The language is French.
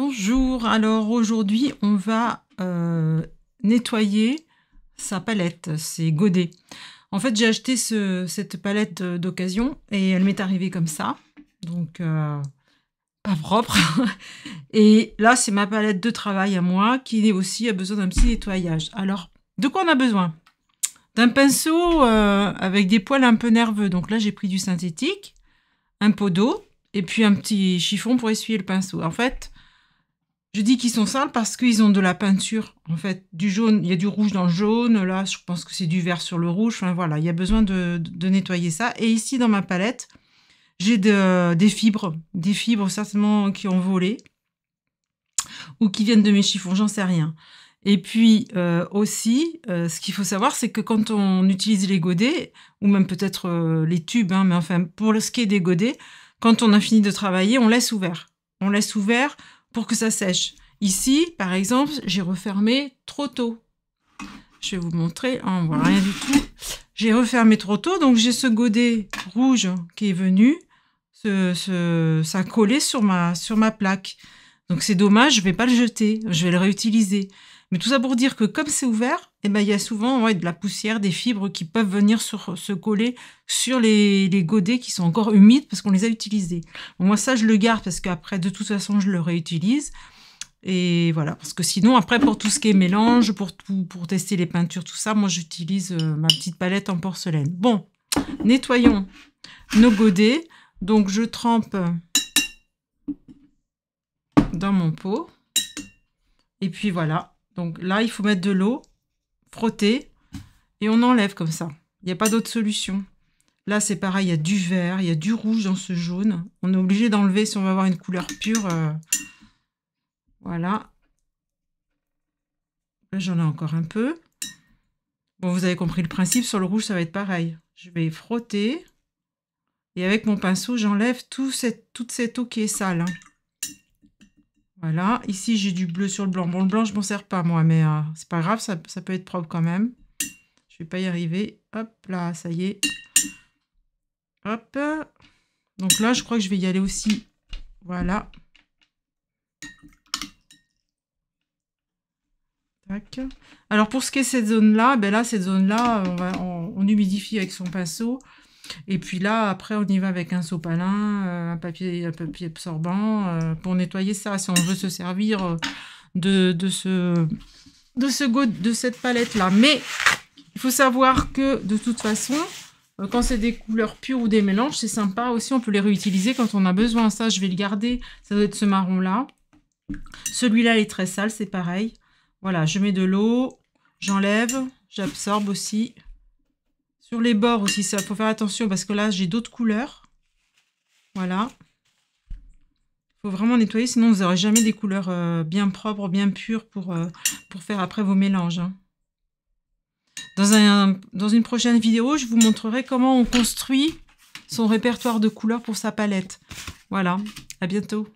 Bonjour, alors aujourd'hui on va euh, nettoyer sa palette, c'est Godet. En fait j'ai acheté cette palette euh, d'occasion et elle m'est arrivée comme ça, donc euh, pas propre. Et là c'est ma palette de travail à moi qui aussi a besoin d'un petit nettoyage. Alors de quoi on a besoin D'un pinceau avec des poils un peu nerveux, donc là j'ai pris du synthétique, un pot d'eau et puis un petit chiffon pour essuyer le pinceau. En fait je dis qu'ils sont simples parce qu'ils ont de la peinture, en fait. Du jaune, il y a du rouge dans le jaune, là, je pense que c'est du vert sur le rouge. Enfin, voilà, il y a besoin de, nettoyer ça. Et ici, dans ma palette, j'ai des fibres, des fibres certainement qui ont volé ou qui viennent de mes chiffons, j'en sais rien. Et puis euh, aussi, euh, ce qu'il faut savoir, c'est que quand on utilise les godets, ou même peut-être euh, les tubes, hein, mais enfin, pour ce qui est des godets, quand on a fini de travailler, on laisse ouvert. On laisse ouvert, pour que ça sèche. Ici, par exemple, j'ai refermé trop tôt. Je vais vous montrer, hein, on voit rien du tout. J'ai refermé trop tôt, donc j'ai ce godet rouge qui est venu, ça a collé sur ma, sur ma plaque. Donc c'est dommage, je ne vais pas le jeter, je vais le réutiliser. Mais tout ça pour dire que comme c'est ouvert, eh ben, il y a souvent de la poussière, des fibres qui peuvent venir se coller sur les, godets qui sont encore humides parce qu'on les a utilisés. moi, ça, je le garde parce qu'après, de toute façon, je le réutilise. Et voilà, parce que sinon, après, pour tout ce qui est mélange, pour, pour tester les peintures, tout ça, moi, j'utilise euh, ma petite palette en porcelaine. Bon, nettoyons nos godets. Donc, je trempe dans mon pot. Et puis voilà, donc là, il faut mettre de l'eau, frotter, et on enlève comme ça. Il n'y a pas d'autre solution. Là, c'est pareil, il y a du vert, il y a du rouge dans ce jaune. On est obligé d'enlever si on veut avoir une couleur pure. Euh, voilà. Là, j'en ai encore un peu. Bon, vous avez compris le principe. Sur le rouge, ça va être pareil. Je vais frotter. Et avec mon pinceau, j'enlève toute cette eau qui est sale. Hein. Voilà, ici j'ai du bleu sur le blanc. Bon, le blanc, je m'en sers pas moi, mais euh, c'est pas grave, ça, peut être propre quand même. Je vais pas y arriver. Hop là, ça y est. Hop. Donc là, je crois que je vais y aller aussi. Voilà. Tac. Alors pour ce qui est cette zone-là, ben là, cette zone-là, on, humidifie avec son pinceau. Et puis là, après, on y va avec un sopalin, euh, un papier, absorbant euh, pour nettoyer ça. Si on veut se servir euh, de, ce, de, ce de cette palette-là. Mais il faut savoir que, de toute façon, quand c'est des couleurs pures ou des mélanges, c'est sympa aussi. On peut les réutiliser quand on a besoin. Ça, je vais le garder. Ça doit être ce marron-là. Celui-là, il est très sale. C'est pareil. Voilà, je mets de l'eau. J'enlève. J'absorbe aussi. Sur les bords aussi, ça faut faire attention parce que là, j'ai d'autres couleurs. Voilà. Il faut vraiment nettoyer, sinon vous n'aurez jamais des couleurs euh, bien propres, bien pures pour, euh, pour faire après vos mélanges. Hein. Dans, un, dans une prochaine vidéo, je vous montrerai comment on construit son répertoire de couleurs pour sa palette. Voilà, à bientôt.